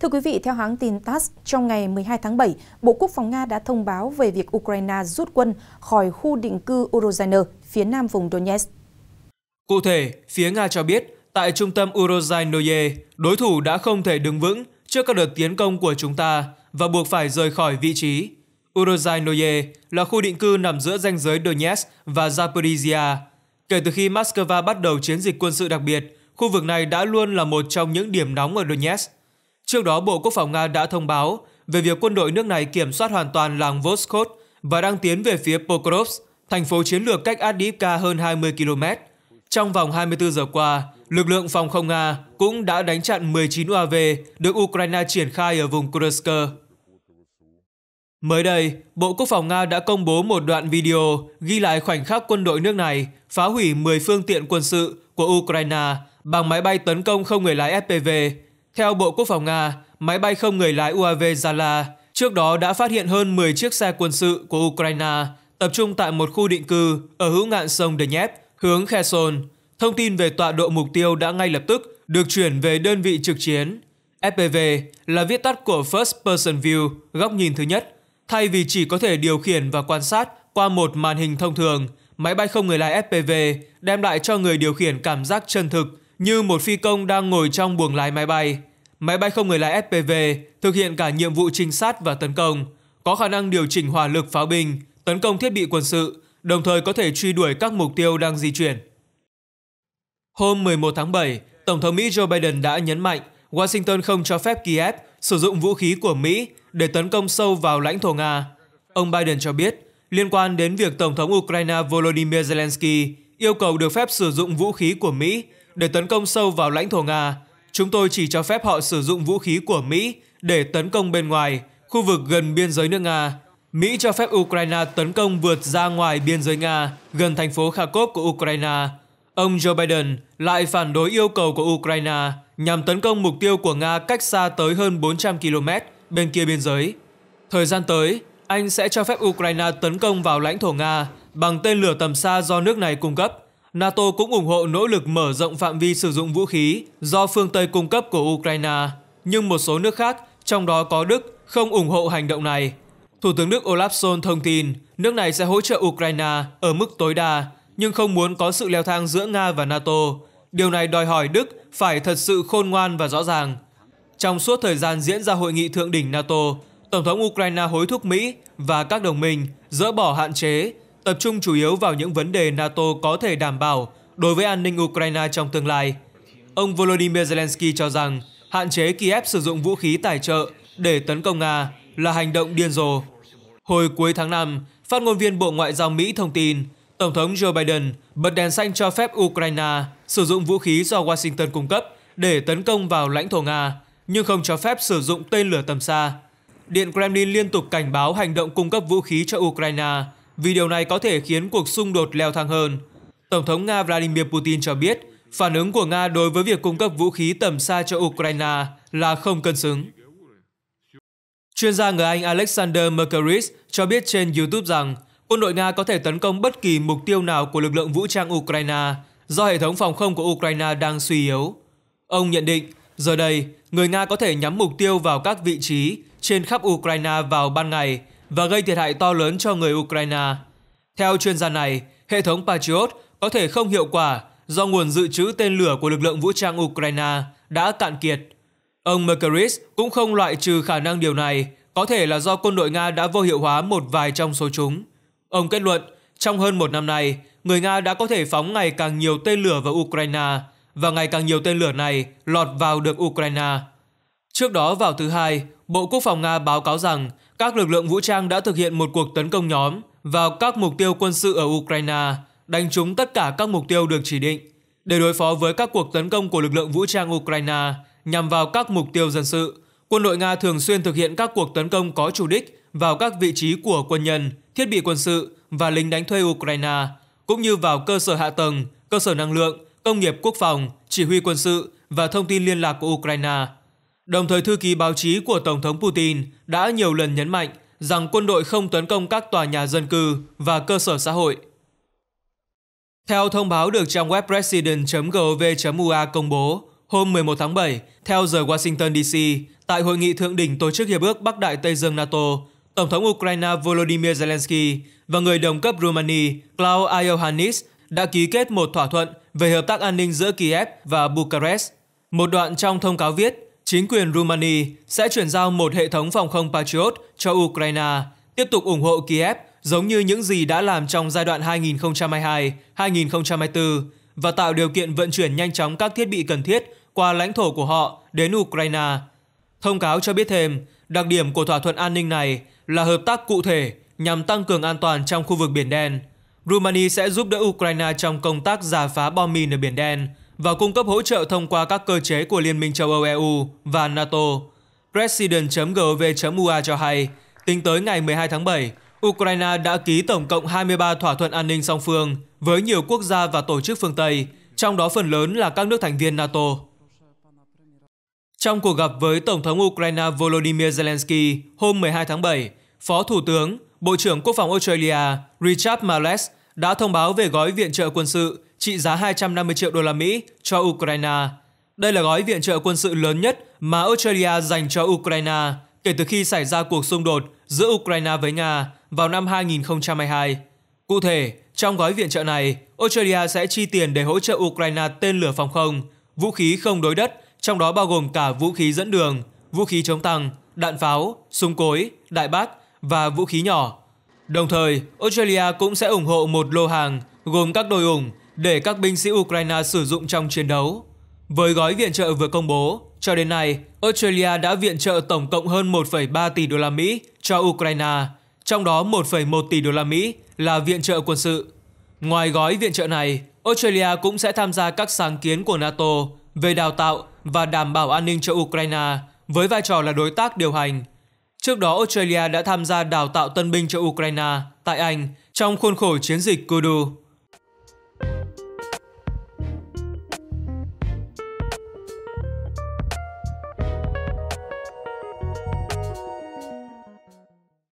Thưa quý vị, theo hãng tin TASS, trong ngày 12 tháng 7, Bộ Quốc phòng Nga đã thông báo về việc Ukraine rút quân khỏi khu định cư Urozhainer phía nam vùng Donetsk. Cụ thể, phía Nga cho biết, tại trung tâm Urozhainoye, đối thủ đã không thể đứng vững trước các đợt tiến công của chúng ta và buộc phải rời khỏi vị trí. Urozhainoye là khu định cư nằm giữa ranh giới Donetsk và Zaporizhia. Kể từ khi Moscow bắt đầu chiến dịch quân sự đặc biệt, khu vực này đã luôn là một trong những điểm nóng ở Donetsk. Trước đó Bộ Quốc phòng Nga đã thông báo về việc quân đội nước này kiểm soát hoàn toàn làng Voskhod và đang tiến về phía Pokrovsk, thành phố chiến lược cách Adivka hơn 20 km. Trong vòng 24 giờ qua, lực lượng phòng không Nga cũng đã đánh chặn 19 UAV được Ukraine triển khai ở vùng Kursk. Mới đây, Bộ Quốc phòng Nga đã công bố một đoạn video ghi lại khoảnh khắc quân đội nước này phá hủy 10 phương tiện quân sự của Ukraine bằng máy bay tấn công không người lái FPV theo Bộ Quốc phòng Nga, máy bay không người lái UAV Zala trước đó đã phát hiện hơn 10 chiếc xe quân sự của Ukraine tập trung tại một khu định cư ở hữu ngạn sông Dnepr hướng Kherson. Thông tin về tọa độ mục tiêu đã ngay lập tức được chuyển về đơn vị trực chiến. FPV là viết tắt của First Person View, góc nhìn thứ nhất. Thay vì chỉ có thể điều khiển và quan sát qua một màn hình thông thường, máy bay không người lái FPV đem lại cho người điều khiển cảm giác chân thực như một phi công đang ngồi trong buồng lái máy bay. Máy bay không người lái FPV thực hiện cả nhiệm vụ trinh sát và tấn công, có khả năng điều chỉnh hỏa lực pháo binh, tấn công thiết bị quân sự, đồng thời có thể truy đuổi các mục tiêu đang di chuyển. Hôm 11 tháng 7, Tổng thống Mỹ Joe Biden đã nhấn mạnh Washington không cho phép Kiev sử dụng vũ khí của Mỹ để tấn công sâu vào lãnh thổ Nga. Ông Biden cho biết, liên quan đến việc Tổng thống Ukraine Volodymyr Zelensky yêu cầu được phép sử dụng vũ khí của Mỹ để tấn công sâu vào lãnh thổ Nga, chúng tôi chỉ cho phép họ sử dụng vũ khí của Mỹ để tấn công bên ngoài, khu vực gần biên giới nước Nga. Mỹ cho phép Ukraine tấn công vượt ra ngoài biên giới Nga, gần thành phố Kharkov của Ukraine. Ông Joe Biden lại phản đối yêu cầu của Ukraine nhằm tấn công mục tiêu của Nga cách xa tới hơn 400 km bên kia biên giới. Thời gian tới, Anh sẽ cho phép Ukraine tấn công vào lãnh thổ Nga bằng tên lửa tầm xa do nước này cung cấp – NATO cũng ủng hộ nỗ lực mở rộng phạm vi sử dụng vũ khí do phương Tây cung cấp của Ukraine, nhưng một số nước khác, trong đó có Đức, không ủng hộ hành động này. Thủ tướng Đức Olaf Scholz thông tin nước này sẽ hỗ trợ Ukraine ở mức tối đa, nhưng không muốn có sự leo thang giữa Nga và NATO. Điều này đòi hỏi Đức phải thật sự khôn ngoan và rõ ràng. Trong suốt thời gian diễn ra hội nghị thượng đỉnh NATO, Tổng thống Ukraine hối thúc Mỹ và các đồng minh dỡ bỏ hạn chế tập trung chủ yếu vào những vấn đề NATO có thể đảm bảo đối với an ninh Ukraine trong tương lai. Ông Volodymyr Zelensky cho rằng hạn chế Kiev sử dụng vũ khí tài trợ để tấn công Nga là hành động điên rồ. Hồi cuối tháng 5, phát ngôn viên Bộ Ngoại giao Mỹ thông tin Tổng thống Joe Biden bật đèn xanh cho phép Ukraine sử dụng vũ khí do Washington cung cấp để tấn công vào lãnh thổ Nga, nhưng không cho phép sử dụng tên lửa tầm xa. Điện Kremlin liên tục cảnh báo hành động cung cấp vũ khí cho Ukraine vì điều này có thể khiến cuộc xung đột leo thang hơn. Tổng thống Nga Vladimir Putin cho biết, phản ứng của Nga đối với việc cung cấp vũ khí tầm xa cho Ukraine là không cân xứng. Chuyên gia người Anh Alexander Merkeris cho biết trên YouTube rằng quân đội Nga có thể tấn công bất kỳ mục tiêu nào của lực lượng vũ trang Ukraine do hệ thống phòng không của Ukraine đang suy yếu. Ông nhận định, giờ đây, người Nga có thể nhắm mục tiêu vào các vị trí trên khắp Ukraine vào ban ngày và gây thiệt hại to lớn cho người Ukraine. Theo chuyên gia này, hệ thống Patriot có thể không hiệu quả do nguồn dự trữ tên lửa của lực lượng vũ trang Ukraine đã cạn kiệt. Ông Merkeris cũng không loại trừ khả năng điều này có thể là do quân đội Nga đã vô hiệu hóa một vài trong số chúng. Ông kết luận, trong hơn một năm nay, người Nga đã có thể phóng ngày càng nhiều tên lửa vào Ukraine và ngày càng nhiều tên lửa này lọt vào được Ukraine. Trước đó vào thứ Hai, Bộ Quốc phòng Nga báo cáo rằng các lực lượng vũ trang đã thực hiện một cuộc tấn công nhóm vào các mục tiêu quân sự ở Ukraine, đánh trúng tất cả các mục tiêu được chỉ định để đối phó với các cuộc tấn công của lực lượng vũ trang Ukraine nhằm vào các mục tiêu dân sự. Quân đội Nga thường xuyên thực hiện các cuộc tấn công có chủ đích vào các vị trí của quân nhân, thiết bị quân sự và lính đánh thuê Ukraine, cũng như vào cơ sở hạ tầng, cơ sở năng lượng, công nghiệp quốc phòng, chỉ huy quân sự và thông tin liên lạc của Ukraine – Đồng thời thư ký báo chí của Tổng thống Putin đã nhiều lần nhấn mạnh rằng quân đội không tấn công các tòa nhà dân cư và cơ sở xã hội. Theo thông báo được trang web president.gov.ua công bố hôm 11 tháng 7, theo giờ Washington DC, tại hội nghị thượng đỉnh tổ chức Hiệp ước Bắc Đại Tây Dương NATO, Tổng thống Ukraine Volodymyr Zelensky và người đồng cấp Romania Klaus Iohannis đã ký kết một thỏa thuận về hợp tác an ninh giữa Kiev và Bucharest. Một đoạn trong thông cáo viết, chính quyền Rumani sẽ chuyển giao một hệ thống phòng không Patriot cho Ukraine, tiếp tục ủng hộ Kiev giống như những gì đã làm trong giai đoạn 2022-2024 và tạo điều kiện vận chuyển nhanh chóng các thiết bị cần thiết qua lãnh thổ của họ đến Ukraine. Thông cáo cho biết thêm, đặc điểm của thỏa thuận an ninh này là hợp tác cụ thể nhằm tăng cường an toàn trong khu vực Biển Đen. Rumani sẽ giúp đỡ Ukraine trong công tác giả phá bom mìn ở Biển Đen, và cung cấp hỗ trợ thông qua các cơ chế của Liên minh châu Âu EU và NATO. President.gov.ua cho hay, tính tới ngày 12 tháng 7, Ukraine đã ký tổng cộng 23 thỏa thuận an ninh song phương với nhiều quốc gia và tổ chức phương Tây, trong đó phần lớn là các nước thành viên NATO. Trong cuộc gặp với Tổng thống Ukraine Volodymyr Zelensky hôm 12 tháng 7, Phó Thủ tướng, Bộ trưởng Quốc phòng Australia Richard Marles đã thông báo về gói viện trợ quân sự trị giá 250 triệu đô la Mỹ cho Ukraine. Đây là gói viện trợ quân sự lớn nhất mà Australia dành cho Ukraine kể từ khi xảy ra cuộc xung đột giữa Ukraine với Nga vào năm 2022. Cụ thể, trong gói viện trợ này, Australia sẽ chi tiền để hỗ trợ Ukraine tên lửa phòng không, vũ khí không đối đất, trong đó bao gồm cả vũ khí dẫn đường, vũ khí chống tăng, đạn pháo, súng cối, đại bác và vũ khí nhỏ. Đồng thời, Australia cũng sẽ ủng hộ một lô hàng gồm các đôi ủng để các binh sĩ Ukraine sử dụng trong chiến đấu. Với gói viện trợ vừa công bố, cho đến nay, Australia đã viện trợ tổng cộng hơn 1,3 tỷ đô la Mỹ cho Ukraine, trong đó 1,1 tỷ đô la Mỹ là viện trợ quân sự. Ngoài gói viện trợ này, Australia cũng sẽ tham gia các sáng kiến của NATO về đào tạo và đảm bảo an ninh cho Ukraine với vai trò là đối tác điều hành. Trước đó, Australia đã tham gia đào tạo tân binh cho Ukraine tại Anh trong khuôn khổ chiến dịch Kudu.